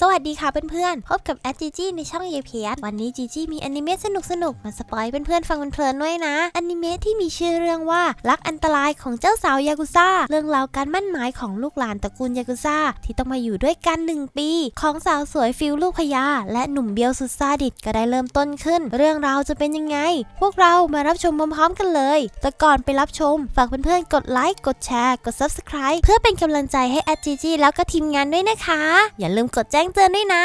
สวัสดีค่ะเพื่อนๆ พบกับแอดจีจีในช่องเยเพียวันนี้จีจีมีอนิเมะสนุกสนุกมาสปอยเพื่อนๆ ฟังเพลินๆด้วยนะอนิเมะที่มีชื่อเรื่องว่า รักอันตรายของเจ้าสาวยากุซ่าเรื่องราวการมั่นหมายของลูกหลานตระกูลยากุซ่าที่ต้องมาอยู่ด้วยกัน 1 ปี ของสาวสวยฟิลลูกพยา และหนุ่มเบียวสุดซาดิสก็ได้เริ่มต้นขึ้น เรื่องราวจะเป็นยังไง พวกเรามารับชมพร้อมๆ กันเลย แต่ก่อนไปรับชมฝากเพื่อนๆกดไลค์กดแชร์กด Subscribe เพื่อเป็นกำลังใจให้แอดจีจีแล้วก็ทีมงานด้วยนะคะ อย่าลืมกดแจ้งงเตือนด้วยนะ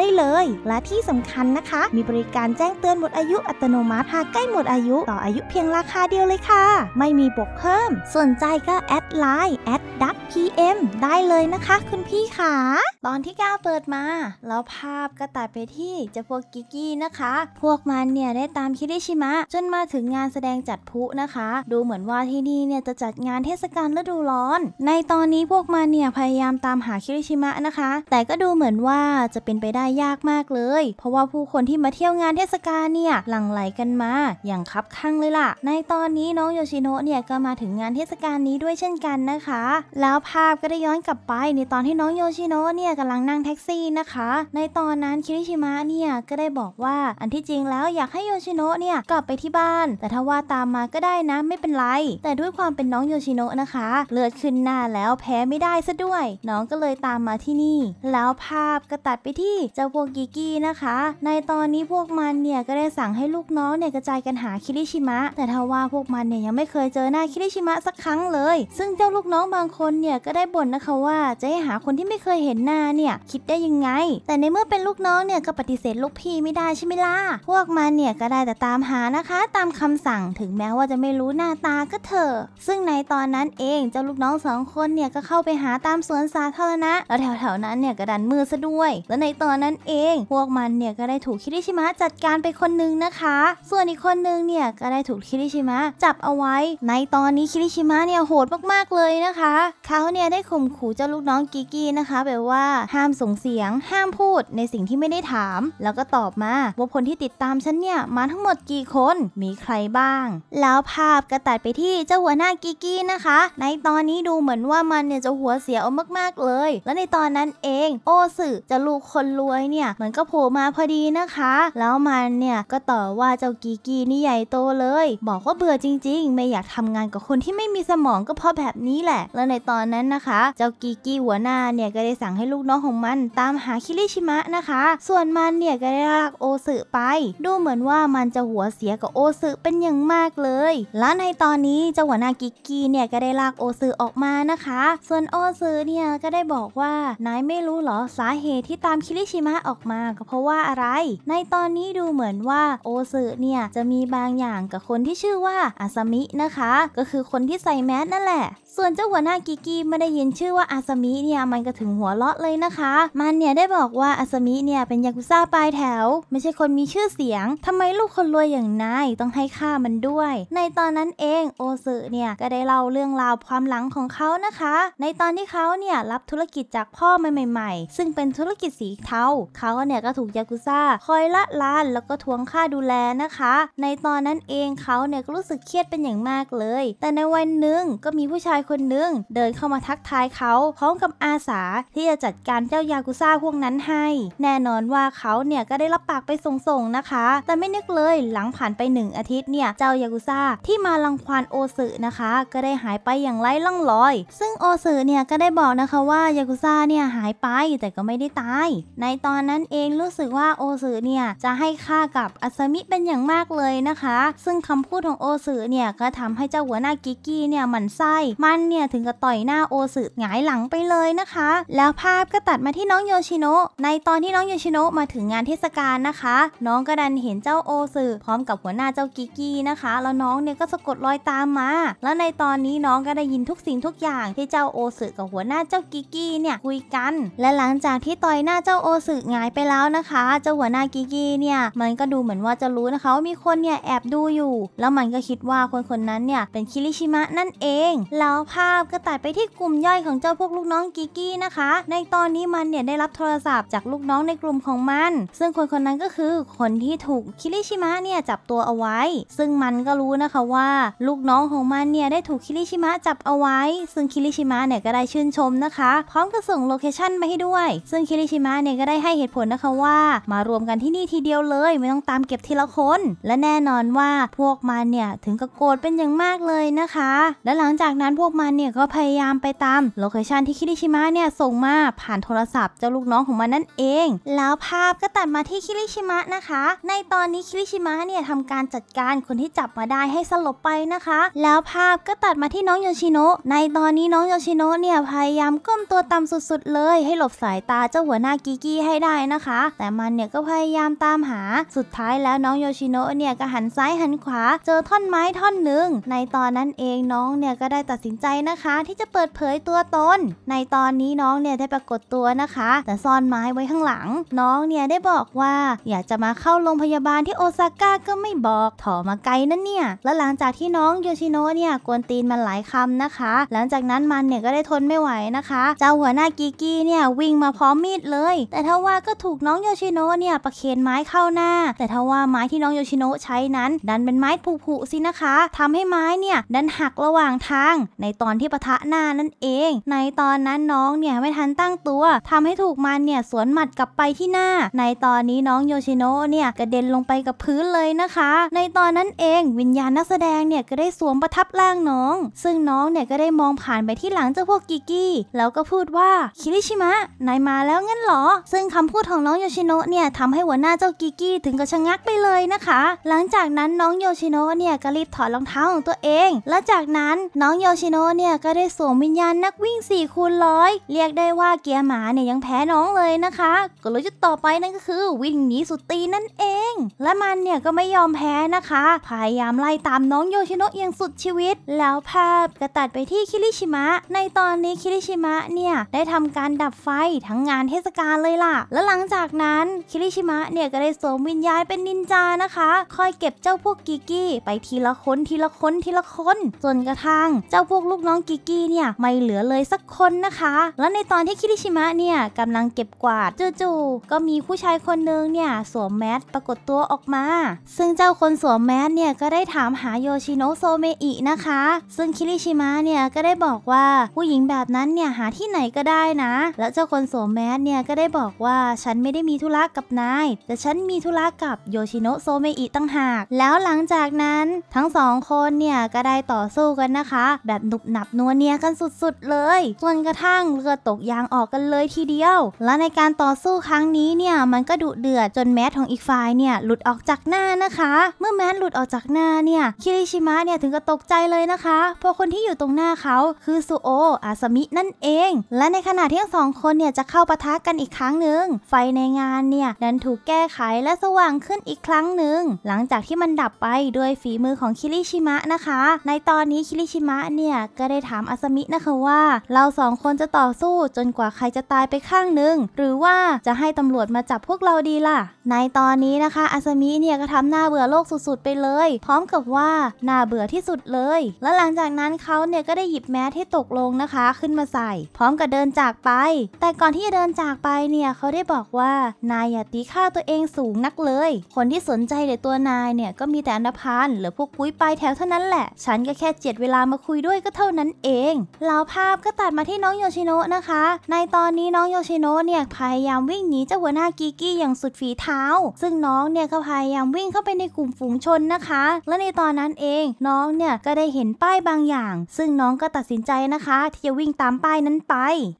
ได้เลย และที่สำคัญนะคะ มีบริการแจ้งเตือนหมดอายุอัตโนมัติ หากใกล้หมดอายุ ต่ออายุเพียงราคาเดียวเลยค่ะ ไม่มีบวกเพิ่มสนใจก็ แอดไลน์แอดดักพีเอ็มได้เลยนะคะ คุณพี่ขาตอนที่ก้าเปิดมา แล้วภาพก็ตัดไปที่เจ้าพวกกิกกี้นะคะ พวกมันเนี่ยได้ตามคิริชิมะ จนมาถึงงานแสดงจัดพุนะคะ ดูเหมือนว่าที่นี่เนี่ยจะจัดงานเทศกาลฤดูร้อน ในตอนนี้พวกมันเนี่ยพยายามตามหาคิริชิมะนะคะ แต่ก็ดูเหมือนว่าจะเป็นไปได้ได้ยากมากเลย เพราะว่าผู้คนที่มาเที่ยวงานเทศกาลเนี่ยหลั่งไหลกันมาอย่างคับคั่งเลยล่ะ ในตอนนี้น้องโยชิโนะเนี่ยก็มาถึงงานเทศกาลนี้ด้วยเช่นกันนะคะ แล้วภาพก็ได้ย้อนกลับไปในตอนที่น้องโยชิโนะเนี่ยกำลังนั่งแท็กซี่นะคะ ในตอนนั้นคิริชิมะเนี่ยก็ได้บอกว่าอันที่จริงแล้วอยากให้โยชิโนะเนี่ยกลับไปที่บ้าน แต่ถ้าว่าตามมาก็ได้นะไม่เป็นไร แต่ด้วยความเป็นน้องโยชิโนะนะคะเลือดขึ้นหน้าแล้วแพ้ไม่ได้ซะด้วย น้องก็เลยตามมาที่นี่ แล้วภาพก็ตัดไปที่กเจ้าพวกกิกี้นะคะในตอนนี้พวกมันเนี่ยก็ได้สั่งให้ลูกน้องเนี่ยกระจายกันหาคิริชิมะ แต่ทว่าพวกมันเนี่ยยังไม่เคยเจอหน้าคิริชิมะ สักครั้งเลย ซึ่งเจ้าลูกน้องบางคนเนี่ยก็ได้บ่นนะคะว่าจะให้หาคนที่ไม่เคยเห็นหน้าเนี่ยคิดได้ยังไง แต่ในเมื่อเป็นลูกน้องเนี่ยก็ปฏิเสธลูกพี่ไม่ได้ใช่ไหมล่ะพวกมันเนี่ยก็ได้แต่ตามหานะคะตามคำสั่งถึงแม้ว่าจะไม่รู้หน้าตาก็เถอะซึ่งในตอนนั้นเองเจ้าลูกน้องสองคนเนี่ยก็เข้าไปหาตามสวนสาธารณะแล้วแถวๆนั้นเนี่ยก็ดันมือซะด้วย และในตอนนั่นเอง พวกมันเนี่ยก็ได้ถูกคิริชิมะจัดการไปคนนึงนะคะ ส่วนอีกคนนึงเนี่ยก็ได้ถูกคิริชิมะจับเอาไว้ ในตอนนี้คิริชิมะเนี่ยโหดมากๆเลยนะคะ เขาเนี่ยได้ข่มขู่เจ้าลูกน้องกิกี้นะคะแบบว่าห้ามส่งเสียงห้ามพูดในสิ่งที่ไม่ได้ถาม แล้วก็ตอบมาว่าคนที่ติดตามฉันเนี่ยมาทั้งหมดกี่คน มีใครบ้าง แล้วภาพก็ตัดไปที่เจ้าหัวหน้ากิกี้นะคะ ในตอนนี้ดูเหมือนว่ามันเนี่ยจะหัวเสียเอามากๆเลย และในตอนนั้นเองโอสึจะลูกคนรูวยเนี่ยมันก็โผล่มาพอดีนะคะ แล้วมันเนี่ยก็ต่อว่าเจ้ากีกีนี่ใหญ่โตเลย บอกว่าเบื่อจริงๆ ไม่อยากทำงานกับคนที่ไม่มีสมองก็เพราะแบบนี้แหละ แล้วในตอนนั้นนะคะ เจ้ากีกีหัวหน้าเนี่ยก็ได้สั่งให้ลูกน้องของมันตามหาคิริชิมะนะคะ ส่วนมันเนี่ยก็ได้ลากโอสึไป ดูเหมือนว่ามันจะหัวเสียกับโอสึเป็นอย่างมากเลย และในตอนนี้เจ้าหัวหน้ากิกีเนี่ยก็ได้ลากโอซึออกมานะคะ ส่วนโอซึเนี่ยก็ได้บอกว่านายไม่รู้หรอสาเหตุที่ตามคิริชิิมะออกมาก็เพราะว่าอะไร ในตอนนี้ดูเหมือนว่าโอซึเนี่ยจะมีบางอย่างกับคนที่ชื่อว่าอาซามินะคะ ก็คือคนที่ใส่แมส นั่นแหละ ส่วนเจ้าหัวหน้ากิกิไม่ได้ยินชื่อว่าอาซามิเนี่ยมันก็ถึงหัวเราะเลยนะคะ มันเนี่ยได้บอกว่าอาซามิเนี่ยเป็นยากุซ่าปลายแถวไม่ใช่คนมีชื่อเสียง ทำไมลูกคนรวยอย่างนายต้องให้ค่ามันด้วย ในตอนนั้นเองโอซึเนี่ยก็ได้เล่าเรื่องราวความหลังของเขานะคะ ในตอนที่เขาเนี่ยรับธุรกิจจากพ่อใหม่ ๆ ซึ่งเป็นธุรกิจสีเทาเขาเนี่ยก็ถูกยากุซ่าคอยละลานแล้วก็ทวงค่าดูแลนะคะ ในตอนนั้นเองเขาเนี่ยก็รู้สึกเครียดเป็นอย่างมากเลย แต่ในวันหนึ่งก็มีผู้ชายคนหนึ่งเดินเข้ามาทักทายเขาพร้อมกับอาสาที่จะจัดการเจ้ายากุซ่าพวกนั้นให้ แน่นอนว่าเขาเนี่ยก็ได้รับปากไปส่งๆนะคะ แต่ไม่นึกเลยหลังผ่านไปหนึ่งอาทิตย์เนี่ยเจ้ายากุซ่าที่มาลังควานโอสึนะคะ ก็ได้หายไปอย่างไร้ล่องรอย ซึ่งโอสึเนี่ยก็ได้บอกนะคะว่ายากุซ่าเนี่ยหายไปแต่ก็ไม่ได้ตายในตอนนั้นเองรู้สึกว่าโอสือเนี่ยจะให้ค่ากับอัสมิ เป็นอย่างมากเลยนะคะ ซึ่งคำพูดของโอสือเนี่ยก็ทำให้เจ้าหัวหน้ากิกกี้เนี่ยหมันไส้มันเนี่ยถึงกับต่อยหน้าโอสือหงายหลังไปเลยนะคะแล้วภาพก็ตัดมาที่น้องโยชิโนะในตอนที่น้องโยชิโนะมาถึงงานเทศกาลนะคะ น้องก็ดันเห็นเจ้าโอสือพร้อมกับหัวหน้าเจ้ากิกกี้นะคะ แล้วน้องเนี่ยก็สะกดรอยตามมา แล้วในตอนนี้น้องก็ได้ยินทุกสิ่งทุกอย่างที่เจ้าโอสือกับหัวหน้าเจ้ากิกกี้เนี่ยคุยกัน และหลังจากที่ต่อยหน้าเจ้าโอึกงายไปแล้วนะคะเจ้าหัวหน้ากิกี้เนี่ย มันก็ดูเหมือนว่าจะรู้นะคะว่ามีคนเนี่ยแอบดูอยู่ แล้วมันก็คิดว่าคนคนนั้นเนี่ยเป็นคิริชิมะนั่นเอง แล้วภาพก็ตัดไปที่กลุ่มย่อยของเจ้าพวกลูกน้อง กิกี้นะคะ ในตอนนี้มันเนี่ยได้รับโทรศัพท์จากลูกน้องในกลุ่มของมัน ซึ่งคนคนนั้นก็คือคนที่ถูกคิริชิมะเนี่ยจับตัวเอาไว้ ซึ่งมันก็รู้นะคะว่าลูกน้องของมันเนี่ยได้ถูกคิริชิมะจับเอาไว้ ซึ่งคิริชิมะเนี่ยก็ได้ชื่นชมนะคะพร้อมกับส่งโลเคชั่นมาให้ด้วยซึ่งคิริชิมะเนี่ยก็ได้ให้เหตุผลนะคะว่ามารวมกันที่นี่ทีเดียวเลย ไม่ต้องตามเก็บทีละคนและแน่นอนว่าพวกมันเนี่ยถึงกับโกรธเป็นอย่างมากเลยนะคะ และหลังจากนั้นพวกมันเนี่ยก็พยายามไปตามโลเคชันที่คิริชิมะเนี่ยส่งมาผ่านโทรศัพท์เจ้าลูกน้องของมันนั่นเอง แล้วภาพก็ตัดมาที่คิริชิมะนะคะ ในตอนนี้คิริชิมะเนี่ยทำการจัดการคนที่จับมาได้ให้สลบไปนะคะแล้วภาพก็ตัดมาที่น้องโยชิโนะในตอนนี้น้องโยชิโนะเนี่ยพยายามก้มตัวต่ำสุดๆเลย ให้หลบสายตาเจ้าหัวหน้ากิกิที่ให้ได้นะคะ แต่มันเนี่ยก็พยายามตามหาสุดท้ายแล้วน้องโยชิโนะเนี่ยก็หันซ้ายหันขวา เจอท่อนไม้ท่อนหนึ่ง ในตอนนั้นเองน้องเนี่ยก็ได้ตัดสินใจนะคะ ที่จะเปิดเผยตัวตน ในตอนนี้น้องเนี่ยได้ปรากฏตัวนะคะ แต่ซ่อนไม้ไว้ข้างหลัง น้องเนี่ยได้บอกว่า อยากจะมาเข้าโรงพยาบาลที่โอซาก้าก็ไม่บอกถอมาไกลนั่นเนี่ยแล้วหลังจากที่น้องโยชิโนะเนี่ยกวนตีนมันหลายคำนะคะหลังจากนั้นมันเนี่ยก็ได้ทนไม่ไหวนะคะเจ้าหัวหน้ากิกี้เนี่ยวิ่งมาพร้อมมีดเลย แต่ทว่าก็ถูกน้องโยชิโนะเนี่ยประเคนไม้เข้าหน้า แต่ทว่าไม้ที่น้องโยชิโนะใช้นั้นดันเป็นไม้ผุๆสินะคะ ทำให้ไม้เนี่ยดันหักระหว่างทาง ในตอนที่ปะทะหน้านั่นเอง ในตอนนั้นน้องเนี่ยไม่ทันตั้งตัว ทำให้ถูกมันเนี่ยสวนหมัดกลับไปที่หน้า ในตอนนี้น้องโยชิโนะเนี่ยกระเด็นลงไปกับพื้นเลยนะคะ ในตอนนั้นเองวิญญาณนักแสดงเนี่ยก็ได้สวมประทับร่างน้อง ซึ่งน้องเนี่ยก็ได้มองผ่านไปที่หลังเจ้าพวกกิกี้แล้วก็พูดว่าคิริชิมะนายมาแล้วงั้นหรอซึ่งคำพูดของน้องโยชิโนะเนี่ยทำให้หัวหน้าเจ้ากิกี้ถึงกับชะงักไปเลยนะคะหลังจากนั้นน้องโยชิโนะเนี่ยก็รีบถอดรองเท้าของตัวเอง และจากนั้นน้องโยชิโนะเนี่ยก็ได้สวมวิญญาณนักวิ่ง4คูณร้อยเรียกได้ว่าเกียร์หมาเนี่ยยังแพ้น้องเลยนะคะก็เลยจะต่อไปนั่นก็คือวิ่งหนีสุดตีนั่นเอง และมันเนี่ยก็ไม่ยอมแพ้นะคะพยายามไล่ตามน้องโยชิโนะอย่างสุดชีวิต แล้วภาพก็ตัดไปที่คิริชิมะ ในตอนนี้คิริชิมะเนี่ยได้ทำการดับไฟทั้งงานเทศกาลเลยล่ะแล้วหลังจากนั้นคิริชิมะเนี่ยก็ได้สวมวิญญาณเป็นนินจานะคะคอยเก็บเจ้าพวกกิกี้ ไปทีละคนทีละคนทีละคนจนกระทั่ง เจ้าพวกลูกน้องกิกี้เนี่ยไม่เหลือเลยสักคนนะคะ แล้วในตอนที่คิริชิมะเนี่ยกำลังเก็บกวาดจู่ๆก็มีผู้ชายคนนึงเนี่ยสวมแมสปรากฏตัวออกมา ซึ่งเจ้าคนสวมแมสเนี่ยก็ได้ถามหาโยชิโนะโซเมอินะคะซึ่งคิริชิมะเนี่ยก็ได้บอกว่าผู้หญิงแบบนั้นเนี่ยหาที่ไหนก็ได้นะแล้วเจ้าคนสวมแมสเนี่ยก็ได้บอกว่าฉันไม่ได้มีธุระกับนาย แต่ฉันมีธุระกับโยชิโนะโซเมอิตั้งหาก แล้วหลังจากนั้นทั้งสองคนเนี่ย ก็ได้ต่อสู้กันนะคะ แบบหนุบหนับนัวเนียกันสุดๆเลยจนกระทั่ง เรือตกยางออกกันเลยทีเดียว และในการต่อสู้ครั้งนี้เนี่ย มันก็ดุเดือดจนแมสของอีกฝ่ายเนี่ย หลุดออกจากหน้านะคะ เมื่อแมสหลุดออกจากหน้าเนี่ยคิริชิมะเนี่ยถึงกับตกใจเลยนะคะเพราะคนที่อยู่ตรงหน้าเขาคือซูโออาสมินั่นเองและในขณะที่ทั้งสองคนเนี่ยจะเข้าปะทะกันอีกครั้งหนึ่งึงไฟในงานเนี่ยนั้นถูกแก้ไขและสว่างขึ้นอีกครั้งหนึ่ง หลังจากที่มันดับไป ด้วยฝีมือของคิริชิมะนะคะในตอนนี้คิริชิมะเนี่ยก็ได้ถามอาสมินะคะว่า เราสองคนจะต่อสู้ จนกว่าใครจะตายไปข้างหนึ่ง หรือว่าจะให้ตำรวจมาจับพวกเราดีล่ะ ในตอนนี้นะคะอาสมิเนี่ยก็ทำหน้าเบื่อโลกสุดๆ ไปเลย พร้อมกับว่าหน้าเบื่อที่สุดเลย และหลังจากนั้นเขาเนี่ยก็ได้หยิบแมสที่ตกลงนะคะขึ้นมาใส่ พร้อมกับเดินจากไป แต่ก่อนที่จะเดินจากไปเนี่ยเขาได้บอกว่านายอย่าตีค่าตัวเองสูงนักเลย คนที่สนใจในตัวนายเนี่ยก็มีแต่อันดพานหรือพวกคุ้ยปลายแถวเท่านั้นแหละ ฉันก็แค่เจ็ดเวลามาคุยด้วยก็เท่านั้นเอง เรลาภาพก็ตัดมาที่น้องโยชิโนะนะคะในตอนนี้น้องโยชิโนะเนี่ยพยายามวิ่งหนีเจ้าหัวหน้ากีกี้อย่างสุดฝีเท้าซึ่งน้องเนี่ยก็พยายามวิ่งเข้าไปในกลุ่มฝูงชนนะคะ และในตอนนั้นเองน้องเนี่ยก็ได้เห็นป้ายบางอย่าง ซึ่งน้องก็ตัดสินใจนะคะที่จะวิ่งตามป้ายนั้นไป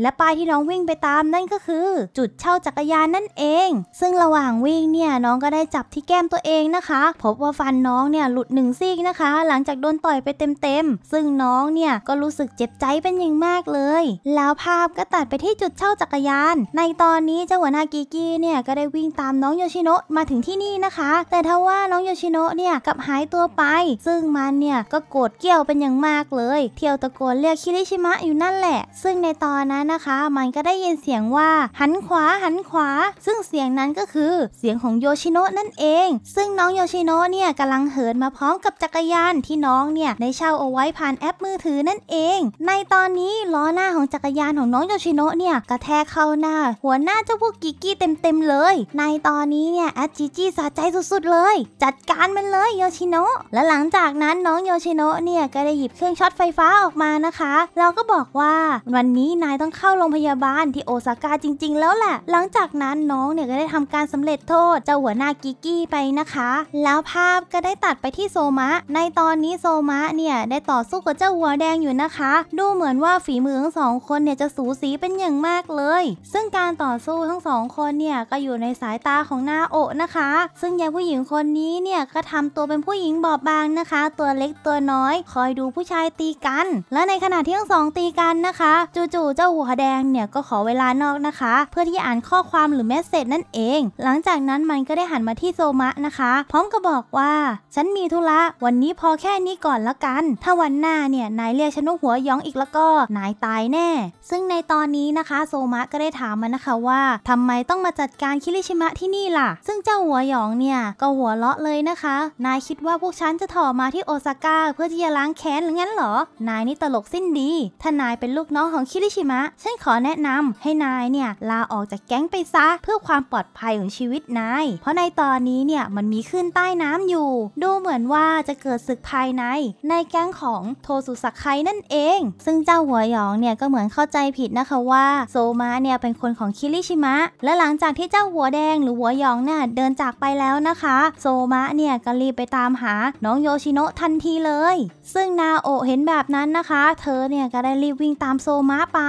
และป้ายที่น้องวิ่งไปตามนั่นก็คือจุดเช่าจักรยานนั่นเอง ซึ่งระหว่างวิ่งเนี่ยน้องก็ได้จับที่แก้มตัวเองนะคะพบว่าฟันน้องเนี่ยหลุดหนึ่งซี่นะคะ หลังจากโดนต่อยไปเต็มๆ ซึ่งน้องเนี่ย ก็รู้สึกเจ็บใจเป็นอย่างมากเลย แล้วภาพก็ตัดไปที่จุดเช่าจักรยาน ในตอนนี้เจ้าหัวหน้ากิกี้เนี่ยก็ได้วิ่งตามน้องโยชิโนะมาถึงที่นี่นะคะ แต่ทว่าน้องโยชิโนะเนี่ยกับหายตัวไปซึ่งมันเนี่ยก็โกรธเกี่ยวเป็นอย่างมากเลย เที่ยวตะโกนเรียกคิริชิมะอยู่นั่นแหละ ซึ่งในตอนนั้นนะคะ มันก็ได้ยินเสียงว่าหันขวาาหันขวา ซึ่งเสียงนั้นก็คือเสียงของโยชิโนะนั่นเอง ซึ่งน้องโยชิโนะเนี่ยกำลังเหินมาพร้อมกับจักรยานที่น้องเนี่ยได้เช่าเอาไว้ผ่านแอปมือถือนั่นเองในตอนนี้ล้อหน้าของจักรยานของน้องโยชิโนะเนี่ยกระแทกเข้าหน้า หัวหน้าเจ้าพวกกิกี้เต็มๆเลย ในตอนนี้เนี่ยแอดจิจิสะใจสุดๆเลย จัดการมันเลยโยชิโนะและหลังจากนั้นน้องโยชิโนะเนี่ยก็ได้หยิบเครื่องช็อตไฟฟ้าออกมานะคะเราก็บอกว่าวันนี้นายต้องเข้าโรงพยาบาลที่โอซาก้าจริง ๆแล้วแหละหลังจากนั้นน้องเนี่ยก็ได้ทำการสำเร็จโทษเจ้าหัวหน้ากิกกี้ไปนะคะ แล้วภาพก็ได้ตัดไปที่โซมะ ในตอนนี้โซมะเนี่ยได้ต่อสู้กับเจ้าหัวแดงอยู่นะคะ ดูเหมือนว่าฝีมือทั้งสองคนเนี่ยจะสูสีเป็นอย่างมากเลยซึ่งการต่อสู้ทั้งสองคนเนี่ยก็อยู่ในสายตาของหน้าโอนะคะ ซึ่งยายผู้หญิงคนนี้เนี่ยก็ทำตัวเป็นผู้หญิงบอบบางนะคะ ตัวเล็กตัวน้อย คอยดูผู้ชายตีกัน และในขณะที่ทั้งสองตีกันนะคะจู่ๆเจ้าหัวแดงเนี่ยก็ขอเวลานอกนะคะเพื่อที่อ่านข้อความหรือเมสเซจนั่นเอง หลังจากนั้นมันก็ได้หันมาที่โซมะนะคะ พร้อมกับบอกว่าฉันมีธุระวันนี้พอแค่นี้ก่อนละกัน ถ้าวันหน้าเนี่ยนายเรียกฉันว่าหัวย้องอีกแล้วก็นายตายแน่ ซึ่งในตอนนี้นะคะ โซมะก็ได้ถามมันนะคะว่า ทำไมต้องมาจัดการคิริชิมะที่นี่ล่ะ ซึ่งเจ้าหัวยยองเนี่ยก็หัวเลาะเลยนะคะ นายคิดว่าพวกฉันจะถ่อมาที่โอซาก้าเพื่อที่จะล้างแค้นหรืองั้นเหรอ นายนี่ตลกสิ้นดี ถ้านายเป็นลูกน้องของคิริชิมะฉันขอแนะนำ ให้นายเนี่ยลาออกจากจากแก๊งไปซะเพื่อความปลอดภัยของชีวิตนาย เพราะในตอนนี้เนี่ยมันมีขึ้นใต้น้ำอยู่ ดูเหมือนว่าจะเกิดศึกภายใน ในแก๊งของโทสุสักไคนั่นเอง ซึ่งเจ้าหัวหยองเนี่ยก็เหมือนเข้าใจผิดนะคะว่าโซมาเนี่ยเป็นคนของคิริชิมะ และหลังจากที่เจ้าหัวแดงหรือหัวหยองเนี่ยเดินจากไปแล้วนะคะ โซมาเนี่ยก็รีบไปตามหา น้องโยชิโนะทันทีเลย ซึ่งนาโอเห็นแบบนั้นนะคะ เธอเนี่ยก็ได้รีบวิ่งตามโซมาไป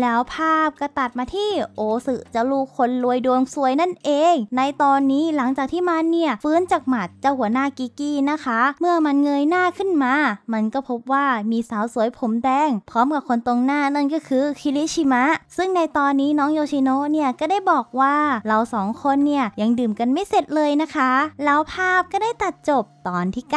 แล้วภาพก็ตัดมาที่โอสึเจ้าลูกคนรวยดวงสวยนั่นเอง ในตอนนี้หลังจากที่มันเนี่ยฟื้นจากหมัดเจ้าหัวหน้ากิกี้นะคะ เมื่อมันเงยหน้าขึ้นมา มันก็พบว่ามีสาวสวยผมแดง พร้อมกับคนตรงหน้านั่นก็คือคิริชิมะซึ่งในตอนนี้น้องโยชิโนะเนี่ย ก็ได้บอกว่าเราสองคนเนี่ยยังดื่มกันไม่เสร็จเลยนะคะ แล้วภาพก็ได้ตัดจบตอนที่ 9